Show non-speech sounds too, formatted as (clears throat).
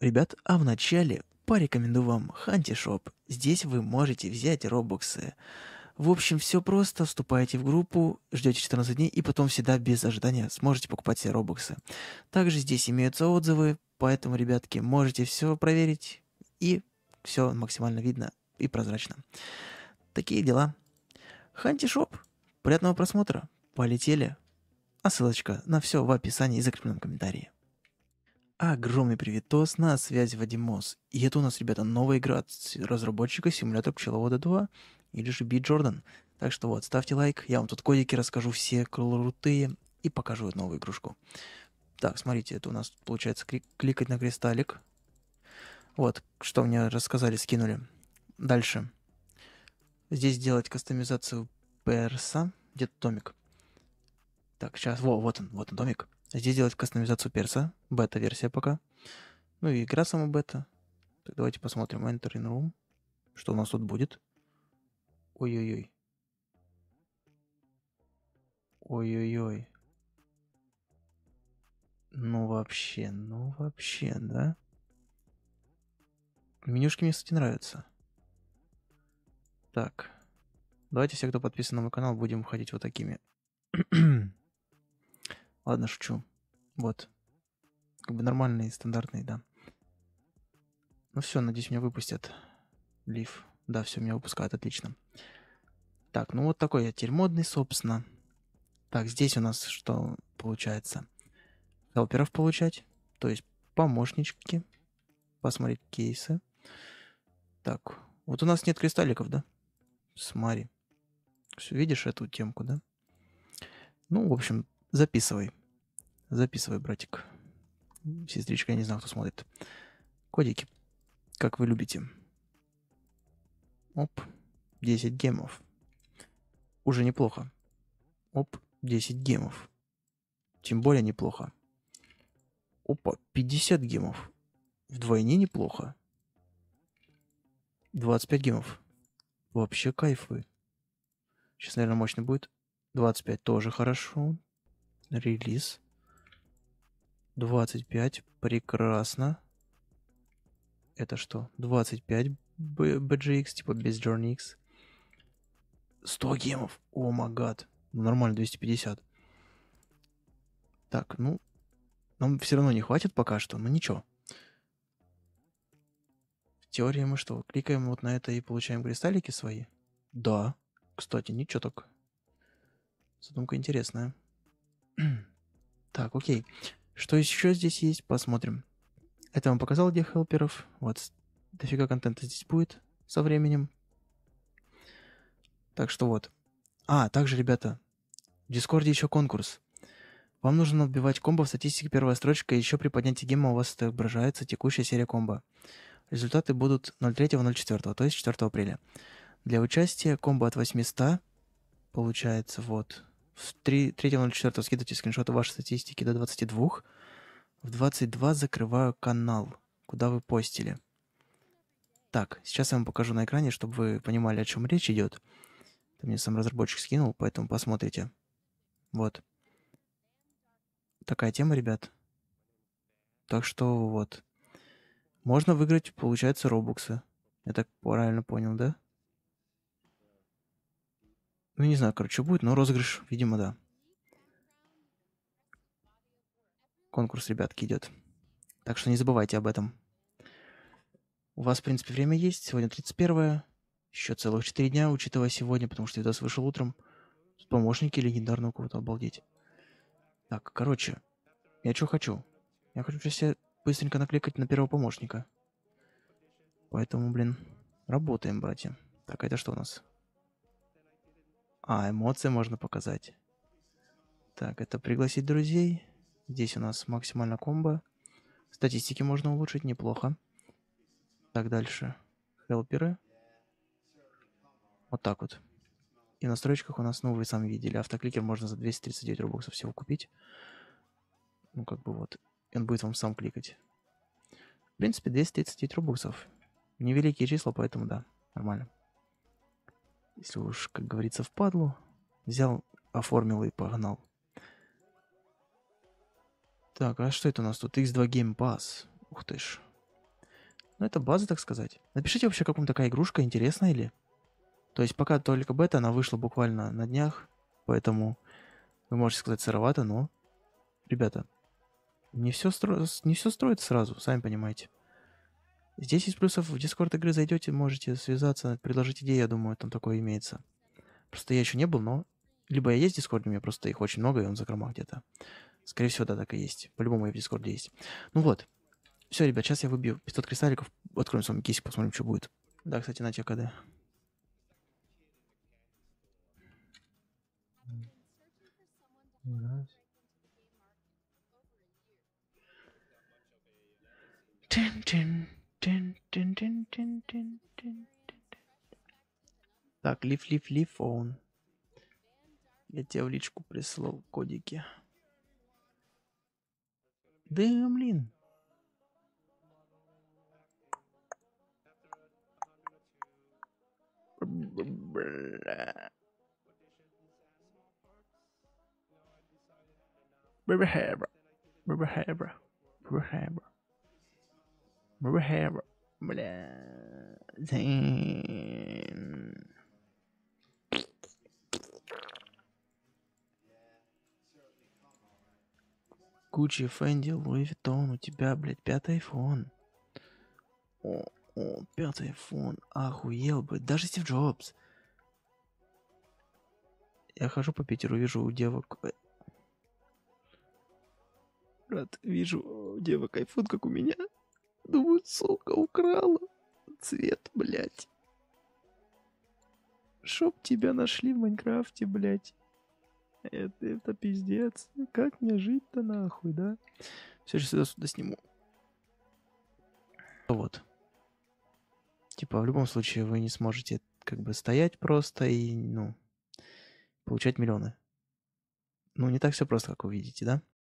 Ребят, а в начале порекомендую вам Хантишоп. Здесь вы можете взять робоксы. В общем, все просто. Вступаете в группу, ждете 14 дней и потом всегда без ожидания сможете покупать все робоксы. Также здесь имеются отзывы, поэтому, ребятки, можете все проверить и все максимально видно и прозрачно. Такие дела. Хантишоп. Приятного просмотра. Полетели. А ссылочка на все в описании и закрепленном комментарии. Огромный привитос, на связи Вадимос. И это у нас, ребята, новая игра от разработчика симулятор пчеловода 2, или же бит Джордан. Так что вот, ставьте лайк, я вам тут кодики расскажу все крутые и покажу новую игрушку. Так, смотрите, это у нас получается кликать на кристаллик. Вот, что мне рассказали, скинули. Дальше. Здесь делать кастомизацию перса. Где-то домик. Так, сейчас, во, вот он, вот он домик. Здесь делать кастомизацию перса. Бета-версия пока. Ну и игра сама бета. Так давайте посмотрим. Enter in room. Что у нас тут будет? Ой-ой-ой. Ой-ой-ой. Ну вообще, ну вообще, да? Менюшки мне, кстати, нравятся. Так. Давайте все, кто подписан на мой канал, будем ходить вот такими. (clears throat) Ладно, шучу. Вот. Как бы нормальный, стандартный, да. Ну все, надеюсь, меня выпустят. Лив. Да, все, меня выпускают, отлично. Так, ну вот такой я теперь модный, собственно. Так, здесь у нас что получается? Хелперов получать, то есть помощнички. Посмотреть кейсы. Так, вот у нас нет кристалликов, да? Смотри. Все, видишь эту темку, да? Ну, в общем, записывай. Записывай, братик. Сестричка, я не знаю, кто смотрит. Кодики. Как вы любите. Оп. 10 гемов. Уже неплохо. Оп. 10 гемов. Тем более неплохо. Опа, 50 гемов. Вдвойне неплохо. 25 гемов. Вообще кайфы. Сейчас, наверное, мощно будет. 25 тоже хорошо. Релиз. 25, прекрасно. Это что? 25 BGX, типа без JourneyX. 100 гемов. О, oh магад. Ну, нормально, 250. Так, ну, нам все равно не хватит пока что, но ничего. В теории мы что, кликаем вот на это и получаем кристаллики свои? Да. Кстати, ничего так. Задумка интересная. (clears throat) так, окей. Что еще здесь есть, посмотрим. Это вам показал где хелперов. Вот, дофига контента здесь будет со временем. Так что вот. А, также, ребята, в Дискорде еще конкурс. Вам нужно отбивать комбо в статистике первая строчка, и еще при поднятии гемма у вас отображается текущая серия комбо. Результаты будут 03-04, то есть 4 апреля. Для участия комбо от 800 получается вот с 3.04 скидывайте скриншоты вашей статистики до 22. В 22 закрываю канал, куда вы постили. Так, сейчас я вам покажу на экране, чтобы вы понимали, о чем речь идет. Это мне сам разработчик скинул, поэтому посмотрите. Вот. Такая тема, ребят. Так что вот. Можно выиграть, получается, робоксы. Я так правильно понял, да? Ну, не знаю, короче, будет, но розыгрыш, видимо, да. Конкурс, ребятки, идет. Так что не забывайте об этом. У вас, в принципе, время есть. Сегодня 31 еще целых 4 дня, учитывая сегодня, потому что видос вышел утром. Помощники легендарного кого-то, обалдеть. Так, короче, я что хочу? Я хочу сейчас быстренько накликать на первого помощника. Поэтому, блин, работаем, братья. Так, это что у нас? А, эмоции можно показать. Так, это пригласить друзей. Здесь у нас максимально комбо. Статистики можно улучшить, неплохо. Так, дальше. Хелперы. Вот так вот. И в настройках у нас, ну, вы сами видели, автокликер можно за 239 рубоксов всего купить. Ну, как бы вот. И он будет вам сам кликать. В принципе, 239 рубоксов. Невеликие числа, поэтому да, нормально если уж, как говорится, впадлу, взял, оформил и погнал. Так, а что это у нас тут? X2 Game Pass. Ух ты ж. Ну, это база, так сказать. Напишите вообще, как вам такая игрушка, интересна или? То есть пока только бета, она вышла буквально на днях, поэтому вы можете сказать сыровато, но... Ребята, не все, стро... не все строится сразу, сами понимаете. Здесь из плюсов в Discord игры зайдете, можете связаться, предложить идеи, я думаю, там такое имеется. Просто я еще не был, но... Либо я есть в дискорде, у меня просто их очень много, и он закромал где-то. Скорее всего, да, так и есть. По-любому я в дискорде есть. Ну вот. Все, ребят, сейчас я выбью 500 кристалликов, откроем с вами кейсик, посмотрим, что будет. Да, кстати, на КД. Mm-hmm. Так, лиф, лиф, лиф, он. Я тебе в личку прислал кодики. Да, блин. Бля. Бэбэхэбра. Бэбэхэбра. Бэбэхэбра. Бэбэхэбра. Бля. Гуччи, Фэнди, Луи Виттон, у тебя, блядь, пятый iPhone. О, о, пятый iPhone. охуел бы, даже Стив Джобс. Я хожу по Питеру, вижу у девок... Э, брат, вижу у девок айфон, как у меня. Думаю, сука, украла цвет, блядь. Чтоб тебя нашли в Майнкрафте, блядь. Это, это пиздец. Как мне жить-то нахуй, да? Все же сюда сюда сниму. Вот. Типа, в любом случае, вы не сможете как бы стоять просто и, ну, получать миллионы. Ну, не так все просто, как вы видите, да?